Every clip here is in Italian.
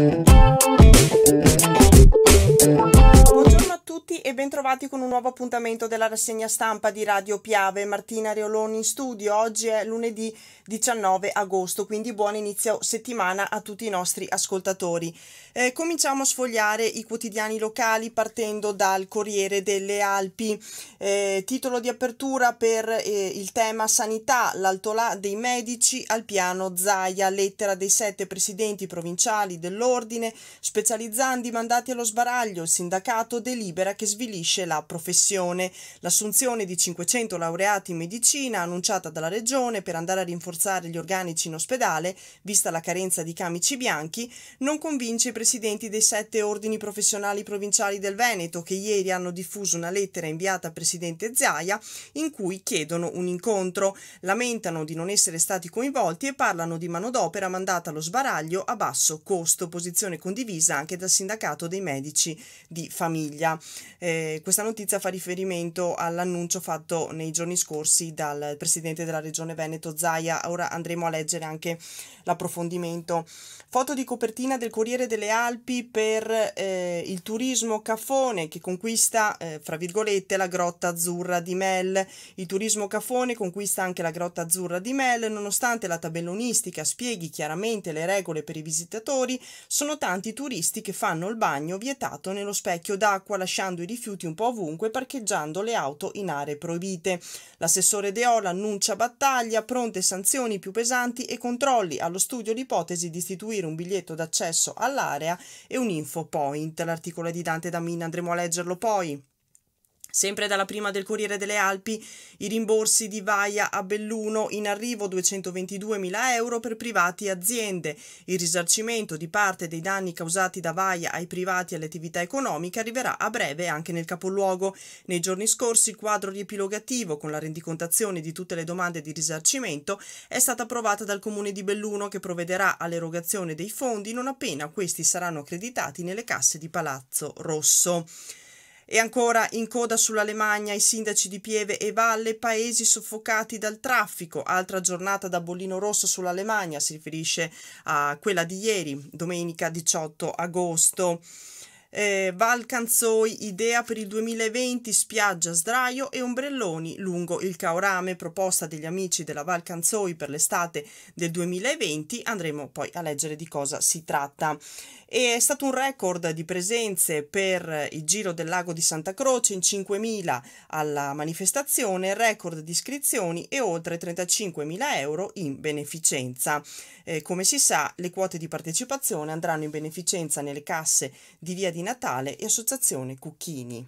Thank you. tutti e bentrovati con un nuovo appuntamento della rassegna stampa di Radio Piave. Martina Reoloni in studio. Oggi è lunedì 19 agosto, quindi buon inizio settimana a tutti i nostri ascoltatori. Eh, cominciamo a sfogliare i quotidiani locali partendo dal Corriere delle Alpi. Eh, titolo di apertura per eh, il tema sanità, l'altolà dei medici al piano Zaia, lettera dei sette presidenti provinciali dell'ordine, specializzandi mandati allo sbaraglio, il sindacato delibera che svilisce la professione. L'assunzione di 500 laureati in medicina annunciata dalla Regione per andare a rinforzare gli organici in ospedale, vista la carenza di camici bianchi, non convince i presidenti dei sette ordini professionali provinciali del Veneto che ieri hanno diffuso una lettera inviata al presidente Zaia in cui chiedono un incontro, lamentano di non essere stati coinvolti e parlano di manodopera mandata allo sbaraglio a basso costo, posizione condivisa anche dal sindacato dei medici di famiglia. Eh, questa notizia fa riferimento all'annuncio fatto nei giorni scorsi dal presidente della regione Veneto Zaia. Ora andremo a leggere anche l'approfondimento. Foto di copertina del Corriere delle Alpi per eh, il turismo Cafone che conquista, eh, fra virgolette, la grotta azzurra di Mel. Il turismo Cafone conquista anche la grotta azzurra di Mel, nonostante la tabellonistica spieghi chiaramente le regole per i visitatori, sono tanti i turisti che fanno il bagno vietato nello specchio d'acqua lasciando buttando i rifiuti un po' ovunque, parcheggiando le auto in aree proibite. L'assessore Deola annuncia battaglia, pronte sanzioni più pesanti e controlli allo studio l'ipotesi di istituire un biglietto d'accesso all'area e un info point. L'articolo di Dante Damina andremo a leggerlo poi. Sempre dalla prima del Corriere delle Alpi, i rimborsi di Vaia a Belluno in arrivo 222.000 euro per privati e aziende. Il risarcimento di parte dei danni causati da Vaia ai privati e alle attività economiche arriverà a breve anche nel capoluogo. Nei giorni scorsi il quadro riepilogativo con la rendicontazione di tutte le domande di risarcimento è stata approvata dal Comune di Belluno che provvederà all'erogazione dei fondi non appena questi saranno accreditati nelle casse di Palazzo Rosso. E ancora in coda sull'Alemagna i sindaci di Pieve e Valle, paesi soffocati dal traffico. Altra giornata da bollino rosso sull'Alemagna, si riferisce a quella di ieri, domenica 18 agosto. Eh, Val Canzoi, idea per il 2020, spiaggia, sdraio e ombrelloni lungo il Caorame, proposta degli amici della Val Canzoi per l'estate del 2020. Andremo poi a leggere di cosa si tratta e è stato un record di presenze per il Giro del Lago di Santa Croce in 5.000 alla manifestazione, record di iscrizioni e oltre 35.000 euro in beneficenza. Eh, come si sa le quote di partecipazione andranno in beneficenza nelle casse di Via di Natale e Associazione Cucchini.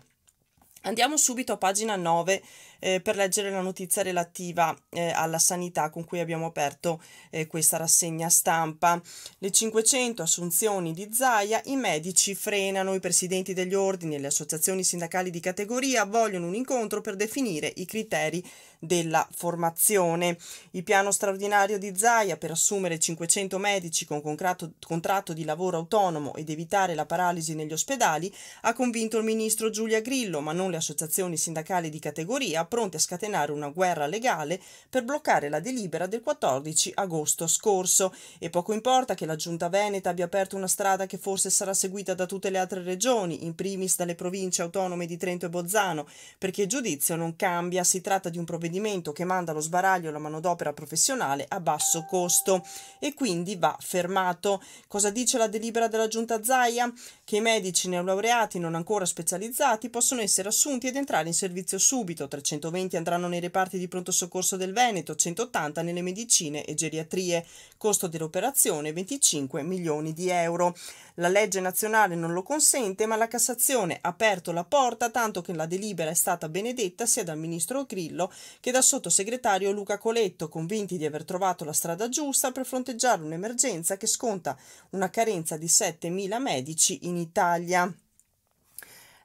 Andiamo subito a pagina 9 eh, per leggere la notizia relativa eh, alla sanità con cui abbiamo aperto eh, questa rassegna stampa. Le 500 assunzioni di Zaia, i medici frenano, i presidenti degli ordini e le associazioni sindacali di categoria vogliono un incontro per definire i criteri della formazione. Il piano straordinario di Zaia per assumere 500 medici con contratto, contratto di lavoro autonomo ed evitare la paralisi negli ospedali ha convinto il ministro Giulia Grillo, ma non le associazioni sindacali di categoria, pronti a scatenare una guerra legale per bloccare la delibera del 14 agosto scorso e poco importa che la giunta veneta abbia aperto una strada che forse sarà seguita da tutte le altre regioni, in primis dalle province autonome di Trento e Bozzano, perché il giudizio non cambia, si tratta di un provvedimento che manda allo sbaraglio la manodopera professionale a basso costo e quindi va fermato. Cosa dice la delibera della giunta Zaia? Che i medici neolaureati non ancora specializzati possono essere assunti ed entrare in servizio subito 300 120 andranno nei reparti di pronto soccorso del Veneto, 180 nelle medicine e geriatrie. Costo dell'operazione 25 milioni di euro. La legge nazionale non lo consente, ma la Cassazione ha aperto la porta tanto che la delibera è stata benedetta sia dal ministro Grillo che dal sottosegretario Luca Coletto, convinti di aver trovato la strada giusta per fronteggiare un'emergenza che sconta una carenza di 7.000 medici in Italia.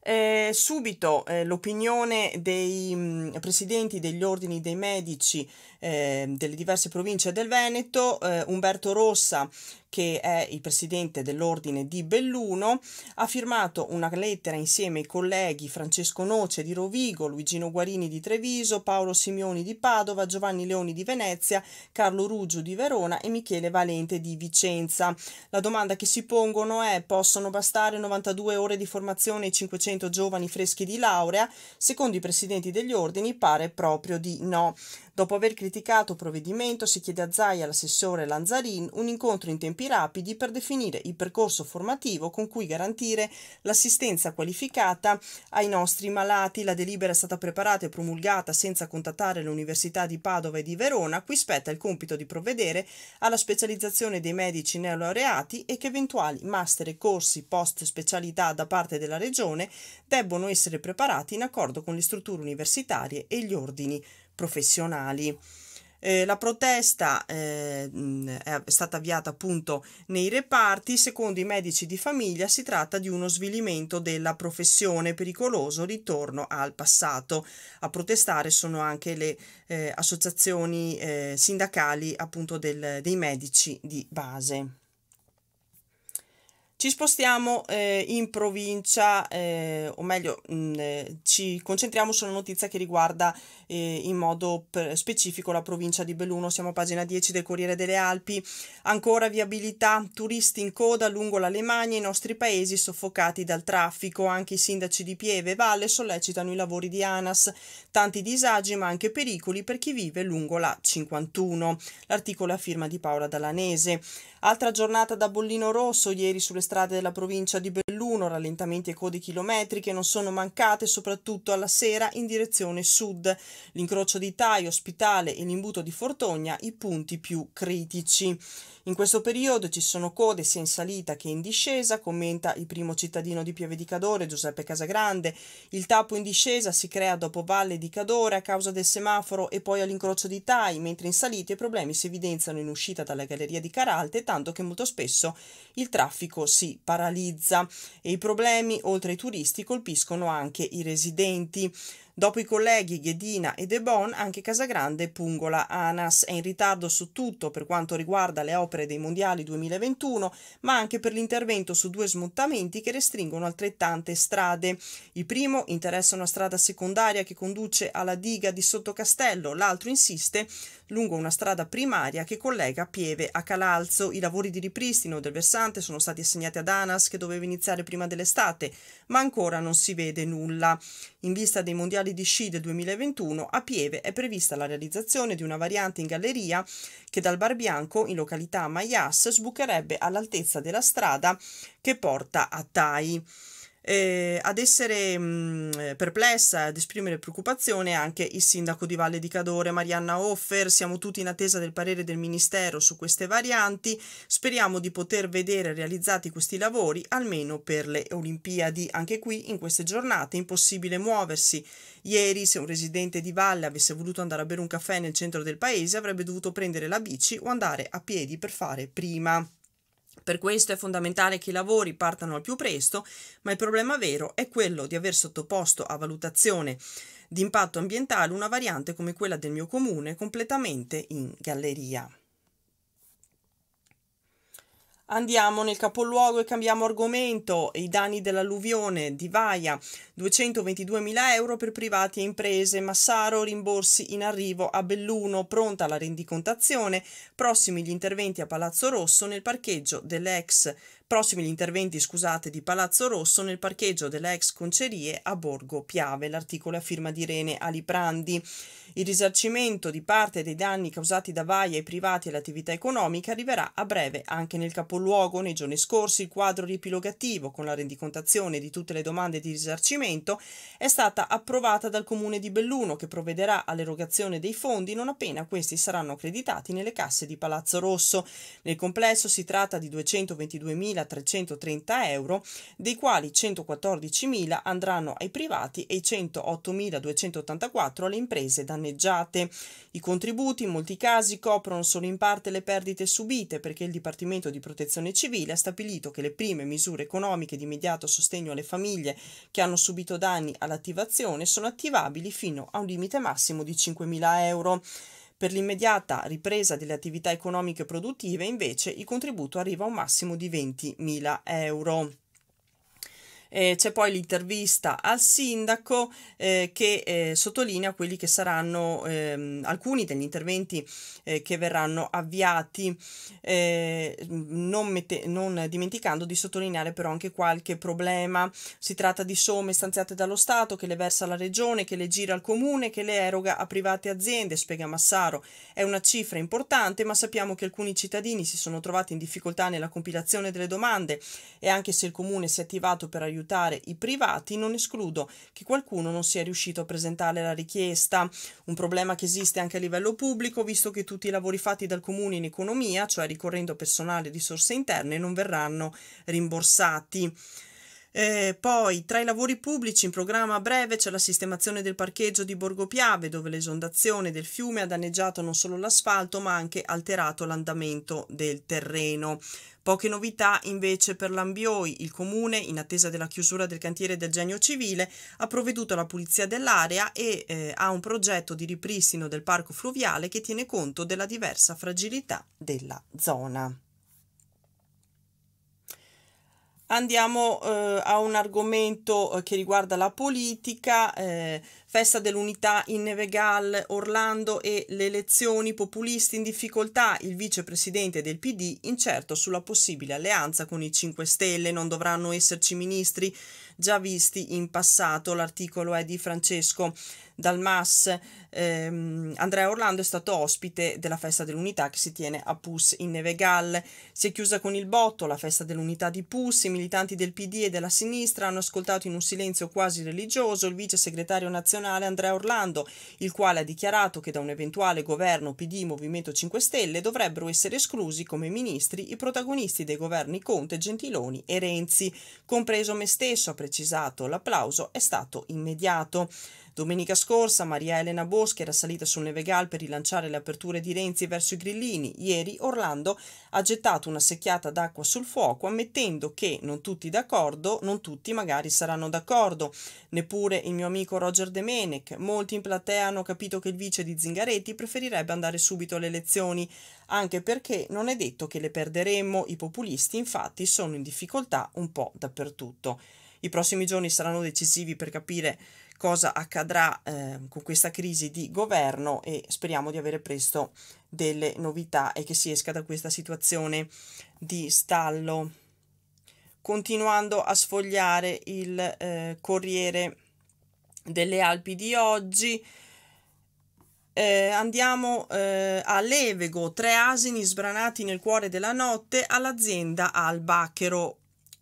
Eh, subito eh, l'opinione dei mh, mm, presidenti degli ordini dei medici Ehm, delle diverse province del Veneto, eh, Umberto Rossa, che è il presidente dell'ordine di Belluno, ha firmato una lettera insieme ai colleghi Francesco Noce di Rovigo, Luigino Guarini di Treviso, Paolo Simioni di Padova, Giovanni Leoni di Venezia, Carlo Ruggio di Verona e Michele Valente di Vicenza. La domanda che si pongono è possono bastare 92 ore di formazione ai 500 giovani freschi di laurea? Secondo i presidenti degli ordini pare proprio di no. Dopo aver criticato il provvedimento, si chiede a Zai e all'assessore Lanzarin un incontro in tempi rapidi per definire il percorso formativo con cui garantire l'assistenza qualificata ai nostri malati. La delibera è stata preparata e promulgata senza contattare l'Università di Padova e di Verona, cui spetta il compito di provvedere alla specializzazione dei medici neolaureati e che eventuali master e corsi post specialità da parte della Regione debbono essere preparati in accordo con le strutture universitarie e gli ordini professionali. Eh, la protesta eh, è stata avviata appunto nei reparti, secondo i medici di famiglia si tratta di uno svilimento della professione pericoloso ritorno al passato. A protestare sono anche le eh, associazioni eh, sindacali appunto del, dei medici di base. Ci spostiamo eh, in provincia, eh, o meglio, mh, mm, eh, ci concentriamo sulla notizia che riguarda eh, in modo specifico la provincia di Belluno. Siamo a pagina 10 del Corriere delle Alpi. Ancora viabilità, turisti in coda lungo l'Alemagna, i nostri paesi soffocati dal traffico. Anche i sindaci di Pieve e Valle sollecitano i lavori di ANAS. Tanti disagi, ma anche pericoli per chi vive lungo la 51. L'articolo a firma di Paola Dalanese. Altra giornata da bollino rosso ieri sulle strade della provincia di Belluno, rallentamenti e code chilometriche non sono mancate soprattutto alla sera in direzione sud. L'incrocio di Tai, Ospitale e l'imbuto di Fortogna i punti più critici. In questo periodo ci sono code sia in salita che in discesa, commenta il primo cittadino di Pieve di Cadore, Giuseppe Casagrande. Il tappo in discesa si crea dopo Valle di Cadore a causa del semaforo e poi all'incrocio di Tai, mentre in salita i problemi si evidenziano in uscita dalla galleria di Caralte tanto che molto spesso il traffico si paralizza e i problemi, oltre ai turisti, colpiscono anche i residenti. Dopo i colleghi Ghedina e De Bon, anche Casagrande Pungola Anas è in ritardo su tutto per quanto riguarda le opere dei mondiali 2021, ma anche per l'intervento su due smottamenti che restringono altrettante strade. Il primo interessa una strada secondaria che conduce alla diga di Sottocastello, l'altro insiste lungo una strada primaria che collega Pieve a Calalzo. I lavori di ripristino del versante sono stati assegnati ad Anas che doveva iniziare prima dell'estate, ma ancora non si vede nulla. In vista dei mondiali Festival di Sci del 2021 a Pieve è prevista la realizzazione di una variante in galleria che dal Bar Bianco in località Maias sbucherebbe all'altezza della strada che porta a Tai eh, ad essere mh, perplessa, ad esprimere preoccupazione anche il sindaco di Valle di Cadore, Marianna Hoffer. Siamo tutti in attesa del parere del Ministero su queste varianti. Speriamo di poter vedere realizzati questi lavori almeno per le Olimpiadi. Anche qui, in queste giornate, è impossibile muoversi. Ieri, se un residente di Valle avesse voluto andare a bere un caffè nel centro del paese, avrebbe dovuto prendere la bici o andare a piedi per fare prima. Per questo è fondamentale che i lavori partano al più presto, ma il problema vero è quello di aver sottoposto a valutazione di impatto ambientale una variante come quella del mio comune completamente in galleria. Andiamo nel capoluogo e cambiamo argomento. I danni dell'alluvione di Vaia, 222.000 euro per privati e imprese. Massaro, rimborsi in arrivo a Belluno, pronta la rendicontazione. Prossimi gli interventi a Palazzo Rosso nel parcheggio dell'ex Prossimi gli interventi, scusate, di Palazzo Rosso nel parcheggio delle ex concerie a Borgo Piave. L'articolo a firma di Irene Aliprandi. Il risarcimento di parte dei danni causati da vai ai privati e all'attività economica arriverà a breve anche nel capoluogo. Nei giorni scorsi il quadro riepilogativo con la rendicontazione di tutte le domande di risarcimento è stata approvata dal comune di Belluno che provvederà all'erogazione dei fondi non appena questi saranno accreditati nelle casse di Palazzo Rosso. Nel complesso si tratta di 222.000 4.330 euro, dei quali 114.000 andranno ai privati e 108.284 alle imprese danneggiate. I contributi in molti casi coprono solo in parte le perdite subite perché il Dipartimento di Protezione Civile ha stabilito che le prime misure economiche di immediato sostegno alle famiglie che hanno subito danni all'attivazione sono attivabili fino a un limite massimo di 5.000 euro. Per l'immediata ripresa delle attività economiche produttive invece il contributo arriva a un massimo di 20.000 euro. Eh, c'è poi l'intervista al sindaco eh, che eh, sottolinea quelli che saranno ehm, alcuni degli interventi eh, che verranno avviati, eh, non, mette, non, dimenticando di sottolineare però anche qualche problema. Si tratta di somme stanziate dallo Stato che le versa alla Regione, che le gira al Comune, che le eroga a private aziende, spiega Massaro. È una cifra importante, ma sappiamo che alcuni cittadini si sono trovati in difficoltà nella compilazione delle domande e anche se il Comune si è attivato per aiutare aiutare i privati, non escludo che qualcuno non sia riuscito a presentare la richiesta. Un problema che esiste anche a livello pubblico, visto che tutti i lavori fatti dal comune in economia, cioè ricorrendo a personale e risorse interne, non verranno rimborsati. Eh, poi tra i lavori pubblici in programma a breve c'è la sistemazione del parcheggio di Borgo Piave dove l'esondazione del fiume ha danneggiato non solo l'asfalto ma anche alterato l'andamento del terreno. Poche novità invece per l'Ambioi. Il comune, in attesa della chiusura del cantiere del Genio Civile, ha provveduto alla pulizia dell'area e eh, ha un progetto di ripristino del parco fluviale che tiene conto della diversa fragilità della zona. Andiamo eh, a un argomento eh, che riguarda la politica, eh, Festa dell'Unità in Nevegal, Orlando e le elezioni populisti in difficoltà, il vicepresidente del PD incerto sulla possibile alleanza con i 5 Stelle, non dovranno esserci ministri già visti in passato, l'articolo è di Francesco Dalmas, MAS. Ehm, Andrea Orlando è stato ospite della Festa dell'Unità che si tiene a Pus in Nevegal. Si è chiusa con il botto la Festa dell'Unità di Pus. I militanti del PD e della sinistra hanno ascoltato in un silenzio quasi religioso il vice segretario nazionale nazionale Andrea Orlando, il quale ha dichiarato che da un eventuale governo PD Movimento 5 Stelle dovrebbero essere esclusi come ministri i protagonisti dei governi Conte, Gentiloni e Renzi. Compreso me stesso, ha precisato, l'applauso è stato immediato. Domenica scorsa Maria Elena Boschi era salita sul Nevegal per rilanciare le aperture di Renzi verso i grillini. Ieri Orlando ha gettato una secchiata d'acqua sul fuoco, ammettendo che non tutti d'accordo, non tutti magari saranno d'accordo. Neppure il mio amico Roger De Menech. Molti in platea hanno capito che il vice di Zingaretti preferirebbe andare subito alle elezioni, anche perché non è detto che le perderemmo. I populisti infatti sono in difficoltà un po' dappertutto. I prossimi giorni saranno decisivi per capire cosa accadrà eh, con questa crisi di governo e speriamo di avere presto delle novità e che si esca da questa situazione di stallo. Continuando a sfogliare il eh, Corriere delle Alpi di oggi, eh, andiamo eh, a Levego, tre asini sbranati nel cuore della notte all'azienda Albacchero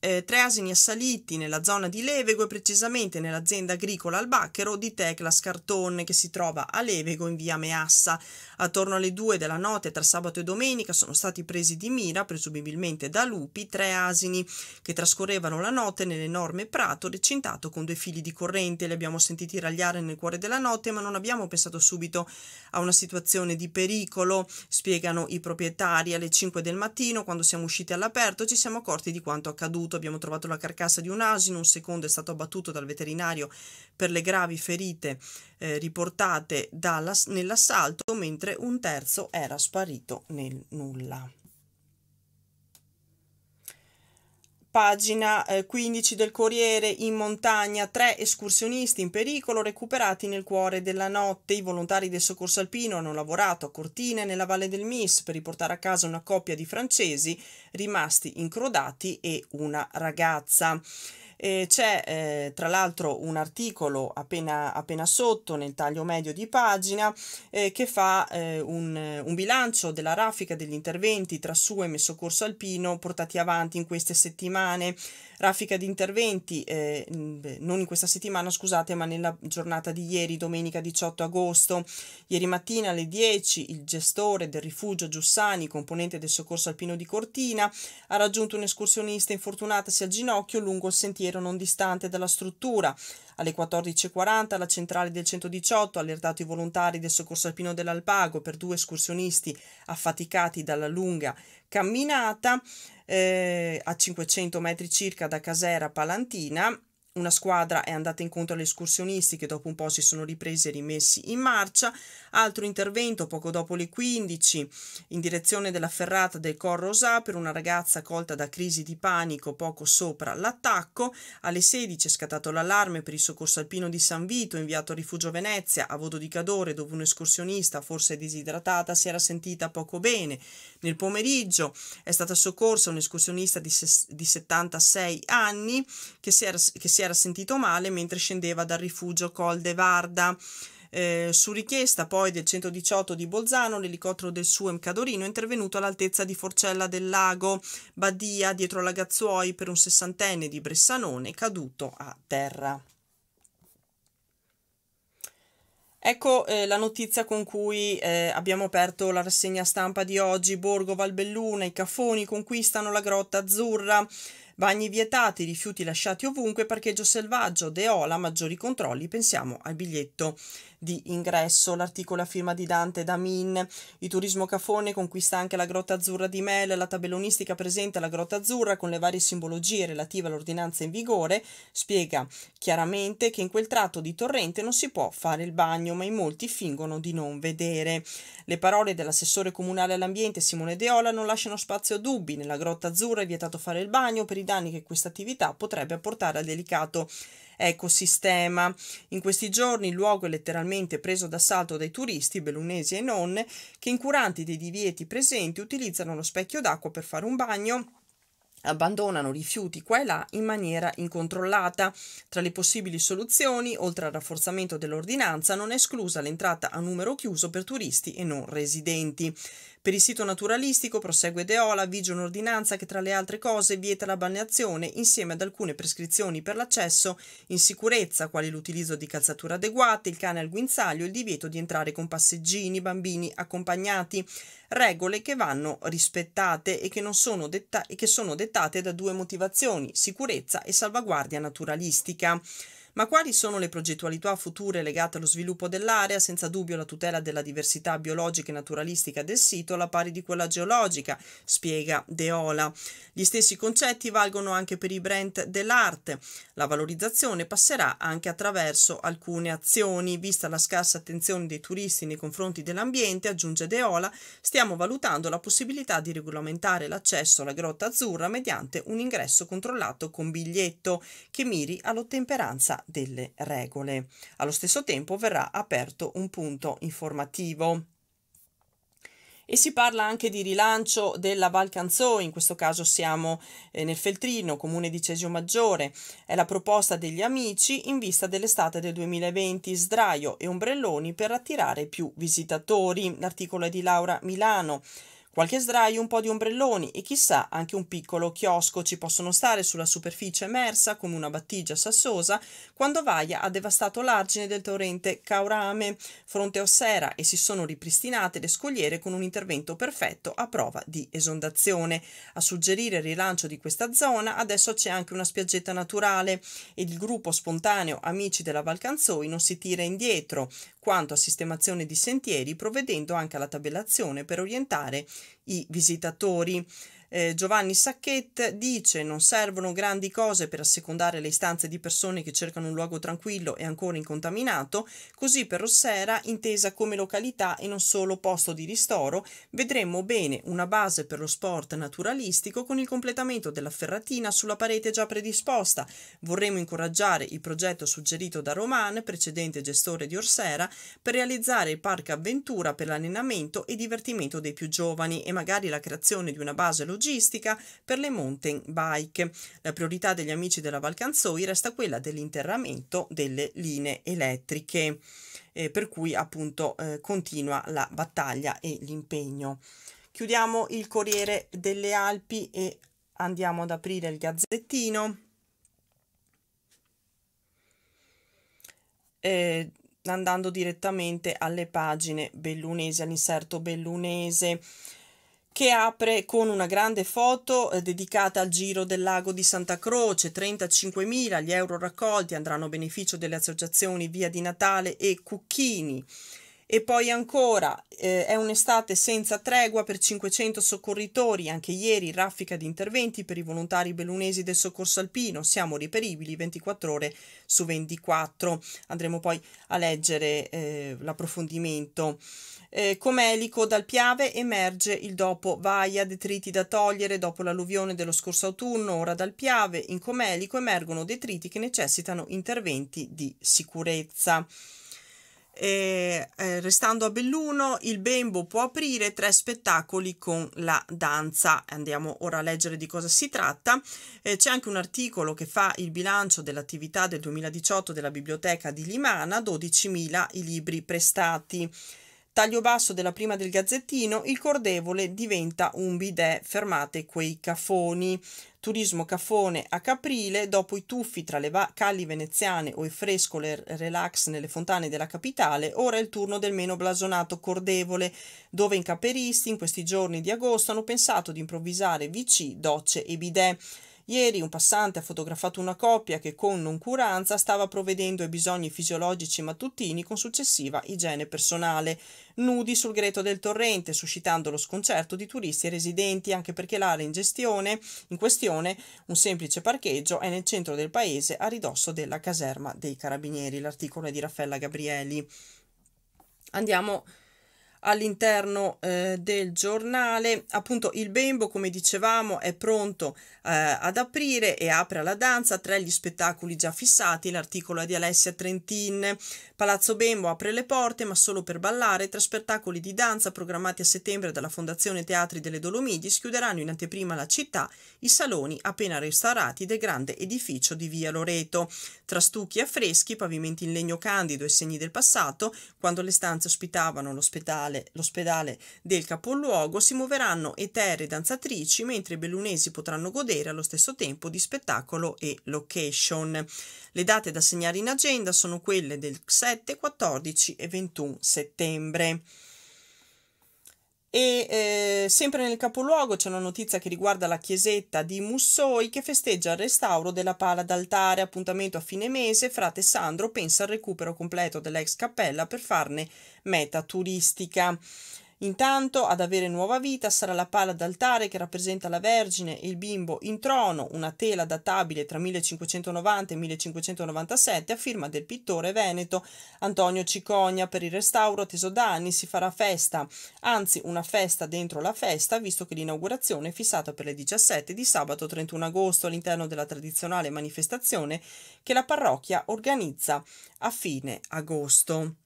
eh, tre asini assaliti nella zona di Levego e precisamente nell'azienda agricola al Bacchero di Tecla Scartonne che si trova a Levego in via Meassa. Attorno alle 2 della notte tra sabato e domenica sono stati presi di mira, presumibilmente da lupi, tre asini che trascorrevano la notte nell'enorme prato recintato con due fili di corrente. Li abbiamo sentiti ragliare nel cuore della notte, ma non abbiamo pensato subito a una situazione di pericolo, spiegano i proprietari. Alle 5 del mattino, quando siamo usciti all'aperto, ci siamo accorti di quanto accaduto. Abbiamo trovato la carcassa di un asino, un secondo è stato abbattuto dal veterinario per le gravi ferite eh, riportate nell'assalto, mentre un terzo era sparito nel nulla. Pagina 15 eh, del Corriere, in montagna tre escursionisti in pericolo recuperati nel cuore della notte. I volontari del soccorso alpino hanno lavorato a Cortine nella valle del Miss per riportare a casa una coppia di francesi rimasti incrodati e una ragazza. Eh, c'è eh, tra l'altro un articolo appena, appena, sotto nel taglio medio di pagina eh, che fa eh, un, un, bilancio della raffica degli interventi tra SUE e Messo Corso Alpino portati avanti in queste settimane Raffica di interventi, eh, non in questa settimana, scusate, ma nella giornata di ieri, domenica 18 agosto. Ieri mattina alle 10 il gestore del rifugio Giussani, componente del soccorso alpino di Cortina, ha raggiunto un'escursionista infortunatasi al ginocchio lungo il sentiero non distante dalla struttura. Alle 14.40 la centrale del 118 ha allertato i volontari del soccorso alpino dell'Alpago per due escursionisti affaticati dalla lunga camminata eh, a 500 metri circa da Casera Palantina una squadra è andata incontro alle escursionisti che dopo un po' si sono ripresi e rimessi in marcia. Altro intervento poco dopo le 15 in direzione della ferrata del Cor Rosà per una ragazza colta da crisi di panico poco sopra l'attacco. Alle 16 è scattato l'allarme per il soccorso alpino di San Vito inviato a rifugio Venezia a Vodo di Cadore dove un'escursionista forse disidratata si era sentita poco bene. Nel pomeriggio è stata soccorsa un'escursionista di, di 76 anni che si era, che si era era sentito male mentre scendeva dal rifugio Col de Varda. Eh, su richiesta poi del 118 di Bolzano, l'elicottero del SUEM Cadorino è intervenuto all'altezza di Forcella del Lago, Badia dietro la Lagazzuoi per un sessantenne di Bressanone caduto a terra. Ecco eh, la notizia con cui eh, abbiamo aperto la rassegna stampa di oggi. Borgo Valbelluna, i Caffoni conquistano la Grotta Azzurra. Bagni vietati, rifiuti lasciati ovunque, parcheggio selvaggio, Deola, maggiori controlli, pensiamo al biglietto di ingresso, l'articolo a firma di Dante Damin, il turismo Cafone conquista anche la Grotta Azzurra di Mel, la tabellonistica presenta la Grotta Azzurra con le varie simbologie relative all'ordinanza in vigore, spiega chiaramente che in quel tratto di torrente non si può fare il bagno, ma in molti fingono di non vedere. Le parole dell'assessore comunale all'ambiente Simone Deola non lasciano spazio a dubbi, nella Grotta Azzurra è vietato fare il bagno per il danni che questa attività potrebbe apportare al delicato ecosistema. In questi giorni il luogo è letteralmente preso d'assalto dai turisti, bellunesi e non, che incuranti dei divieti presenti utilizzano lo specchio d'acqua per fare un bagno abbandonano rifiuti qua e là in maniera incontrollata. Tra le possibili soluzioni, oltre al rafforzamento dell'ordinanza, non è esclusa l'entrata a numero chiuso per turisti e non residenti. Per il sito naturalistico, prosegue Deola, vige un'ordinanza che tra le altre cose vieta la balneazione insieme ad alcune prescrizioni per l'accesso in sicurezza, quali l'utilizzo di calzature adeguate, il cane al guinzaglio e il divieto di entrare con passeggini, bambini accompagnati, regole che vanno rispettate e che, sono, detta- e che sono dettate da due motivazioni, sicurezza e salvaguardia naturalistica. Ma quali sono le progettualità future legate allo sviluppo dell'area? Senza dubbio la tutela della diversità biologica e naturalistica del sito alla pari di quella geologica, spiega Deola. Gli stessi concetti valgono anche per i brand dell'arte. La valorizzazione passerà anche attraverso alcune azioni. Vista la scarsa attenzione dei turisti nei confronti dell'ambiente, aggiunge Deola, stiamo valutando la possibilità di regolamentare l'accesso alla Grotta Azzurra mediante un ingresso controllato con biglietto che miri all'ottemperanza delle regole. Allo stesso tempo verrà aperto un punto informativo. E si parla anche di rilancio della Val Canzò, in questo caso siamo eh, nel Feltrino, comune di Cesio Maggiore. È la proposta degli amici in vista dell'estate del 2020, sdraio e ombrelloni per attirare più visitatori. L'articolo è di Laura Milano. Qualche sdraio, un po' di ombrelloni e chissà anche un piccolo chiosco ci possono stare sulla superficie emersa come una battigia sassosa quando Vaia ha devastato l'argine del torrente Caurame, fronte Ossera e si sono ripristinate le scogliere con un intervento perfetto a prova di esondazione. A suggerire il rilancio di questa zona adesso c'è anche una spiaggetta naturale ed il gruppo spontaneo Amici della Valcanzoi non si tira indietro, quanto a sistemazione di sentieri, provvedendo anche alla tabellazione per orientare i visitatori eh, Giovanni Sacchetta dice non servono grandi cose per assecondare le istanze di persone che cercano un luogo tranquillo e ancora incontaminato, così per Rossera, intesa come località e non solo posto di ristoro, vedremmo bene una base per lo sport naturalistico con il completamento della ferratina sulla parete già predisposta. Vorremmo incoraggiare il progetto suggerito da Roman, precedente gestore di Orsera, per realizzare il parco avventura per l'allenamento e divertimento dei più giovani e magari la creazione di una base logistica logistica per le mountain bike. La priorità degli amici della Valcanzoi resta quella dell'interramento delle linee elettriche, eh, per cui appunto eh, continua la battaglia e l'impegno. Chiudiamo il Corriere delle Alpi e andiamo ad aprire il Gazzettino. Eh, andando direttamente alle pagine bellunese, all'inserto bellunese che apre con una grande foto eh, dedicata al Giro del Lago di Santa Croce, 35.000 gli euro raccolti andranno a beneficio delle associazioni Via di Natale e Cucchini. E poi ancora, eh, è un'estate senza tregua per 500 soccorritori, anche ieri raffica di interventi per i volontari bellunesi del soccorso alpino, siamo reperibili 24 ore su 24. Andremo poi a leggere eh, l'approfondimento. Eh, comelico dal Piave emerge il dopo Vaia, detriti da togliere dopo l'alluvione dello scorso autunno, ora dal Piave in Comelico emergono detriti che necessitano interventi di sicurezza. Eh, restando a Belluno, il Bembo può aprire tre spettacoli con la danza. Andiamo ora a leggere di cosa si tratta. Eh, c'è anche un articolo che fa il bilancio dell'attività del 2018 della biblioteca di Limana, 12.000 i libri prestati. Taglio basso della prima del Gazzettino, il Cordevole diventa un bidè, fermate quei cafoni. Turismo Caffone a Caprile, dopo i tuffi tra le calli veneziane o i frescole relax nelle fontane della capitale, ora è il turno del meno blasonato Cordevole, dove i caperisti in questi giorni di agosto hanno pensato di improvvisare VC, docce e bidet. Ieri un passante ha fotografato una coppia che con noncuranza stava provvedendo ai bisogni fisiologici mattutini con successiva igiene personale, nudi sul greto del torrente, suscitando lo sconcerto di turisti e residenti, anche perché l'area in gestione, in questione, un semplice parcheggio, è nel centro del paese a ridosso della caserma dei carabinieri. L'articolo è di Raffaella Gabrielli. Andiamo all'interno eh, del giornale. Appunto il Bembo, come dicevamo, è pronto eh, ad aprire e apre alla danza tra gli spettacoli già fissati. L'articolo è di Alessia Trentin. Palazzo Bembo apre le porte, ma solo per ballare. Tre spettacoli di danza programmati a settembre dalla Fondazione Teatri delle Dolomiti schiuderanno in anteprima la città, i saloni appena restaurati del grande edificio di Via Loreto. Tra stucchi affreschi, pavimenti in legno candido e segni del passato, quando le stanze ospitavano l'ospedale l'ospedale del capoluogo, si muoveranno eteree danzatrici, mentre i bellunesi potranno godere allo stesso tempo di spettacolo e location. Le date da segnare in agenda sono quelle del 7, 14 e 21 settembre. E eh, sempre nel capoluogo c'è una notizia che riguarda la chiesetta di Mussoi che festeggia il restauro della pala d'altare, appuntamento a fine mese, frate Sandro pensa al recupero completo dell'ex cappella per farne meta turistica. Intanto ad avere nuova vita sarà la pala d'altare che rappresenta la Vergine e il bimbo in trono, una tela databile tra 1590 e 1597 a firma del pittore veneto Antonio Cicogna. Per il restauro Tesodani si farà festa, anzi una festa dentro la festa, visto che l'inaugurazione è fissata per le 17 di sabato 31 agosto all'interno della tradizionale manifestazione che la parrocchia organizza a fine agosto.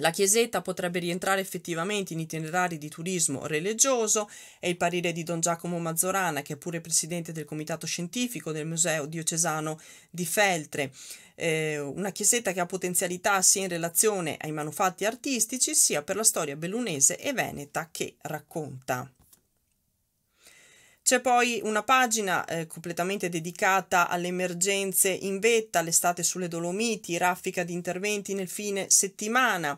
La chiesetta potrebbe rientrare effettivamente in itinerari di turismo religioso, è il parere di Don Giacomo Mazzorana, che è pure presidente del comitato scientifico del Museo Diocesano di Feltre, eh, una chiesetta che ha potenzialità sia in relazione ai manufatti artistici, sia per la storia bellunese e veneta che racconta. C'è poi una pagina eh, completamente dedicata alle emergenze in vetta, l'estate sulle Dolomiti, raffica di interventi nel fine settimana,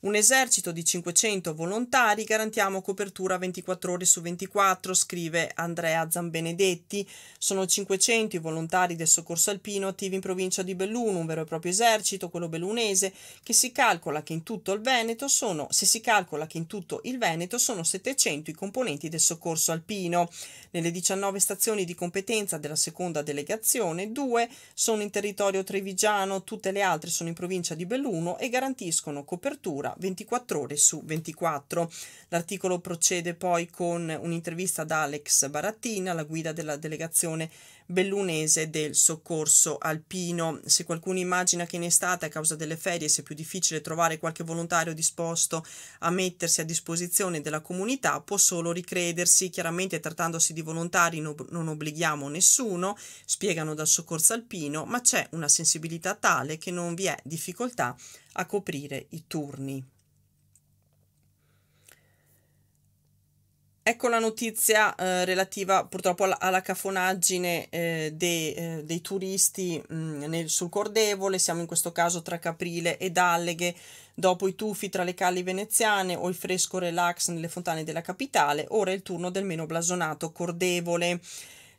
un esercito di 500 volontari garantiamo copertura 24 ore su 24, scrive Andrea Zambenedetti. Sono 500 i volontari del soccorso alpino attivi in provincia di Belluno, un vero e proprio esercito, quello bellunese, che si calcola che in tutto il Veneto sono, se si calcola che in tutto il Veneto sono 700 i componenti del soccorso alpino. Nelle 19 stazioni di competenza della seconda delegazione, due sono in territorio trevigiano, tutte le altre sono in provincia di Belluno e garantiscono copertura ora 24 ore su 24. L'articolo procede poi con un'intervista ad Alex Barattina, la guida della delegazione bellunese del soccorso alpino. Se qualcuno immagina che in estate a causa delle ferie sia più difficile trovare qualche volontario disposto a mettersi a disposizione della comunità, può solo ricredersi. Chiaramente trattandosi di volontari no, non obblighiamo nessuno, spiegano dal soccorso alpino, ma c'è una sensibilità tale che non vi è difficoltà a coprire i turni. Ecco la notizia eh, relativa purtroppo alla, alla cafonaggine eh, de, eh, dei turisti mh, mm, nel, sul Cordevole, siamo in questo caso tra Caprile ed Alleghe, dopo i tuffi tra le calli veneziane o il fresco relax nelle fontane della capitale, ora è il turno del meno blasonato Cordevole.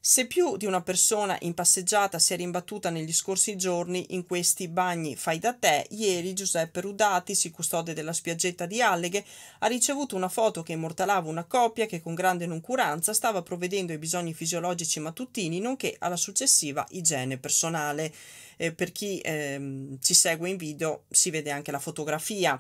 Se più di una persona in passeggiata si è rimbattuta negli scorsi giorni in questi bagni fai da te, ieri Giuseppe Rudati, si custode della spiaggetta di Alleghe, ha ricevuto una foto che immortalava una coppia che con grande noncuranza stava provvedendo ai bisogni fisiologici mattutini, nonché alla successiva igiene personale. Eh, per chi ehm, ci segue in video si vede anche la fotografia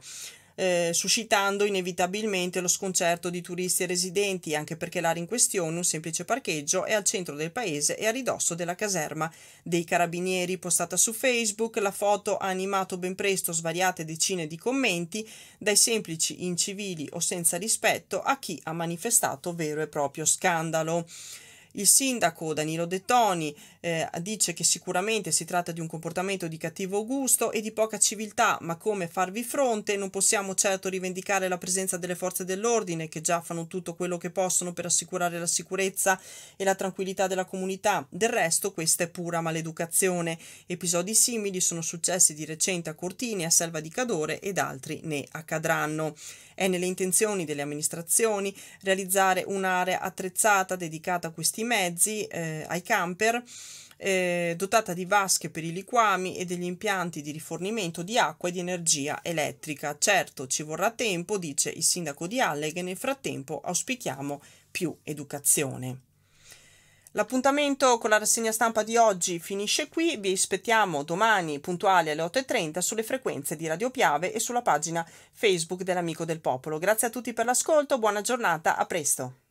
eh, suscitando inevitabilmente lo sconcerto di turisti e residenti, anche perché l'area in questione, un semplice parcheggio, è al centro del paese e a ridosso della caserma dei carabinieri. Postata su Facebook, la foto ha animato ben presto svariate decine di commenti, dai semplici incivili o senza rispetto a chi ha manifestato vero e proprio scandalo. Il sindaco Danilo De Toni eh, dice che sicuramente si tratta di un comportamento di cattivo gusto e di poca civiltà, ma come farvi fronte? Non possiamo certo rivendicare la presenza delle forze dell'ordine che già fanno tutto quello che possono per assicurare la sicurezza e la tranquillità della comunità. Del resto questa è pura maleducazione. Episodi simili sono successi di recente a Cortini, a Selva di Cadore ed altri ne accadranno. È nelle intenzioni delle amministrazioni realizzare un'area attrezzata dedicata a questi questi mezzi eh, ai camper eh, dotata di vasche per i liquami e degli impianti di rifornimento di acqua e di energia elettrica. Certo, ci vorrà tempo, dice il sindaco di Alleghe, nel frattempo auspichiamo più educazione. L'appuntamento con la rassegna stampa di oggi finisce qui, vi aspettiamo domani puntuali alle 8.30 sulle frequenze di Radio Piave e sulla pagina Facebook dell'Amico del Popolo. Grazie a tutti per l'ascolto, buona giornata, a presto.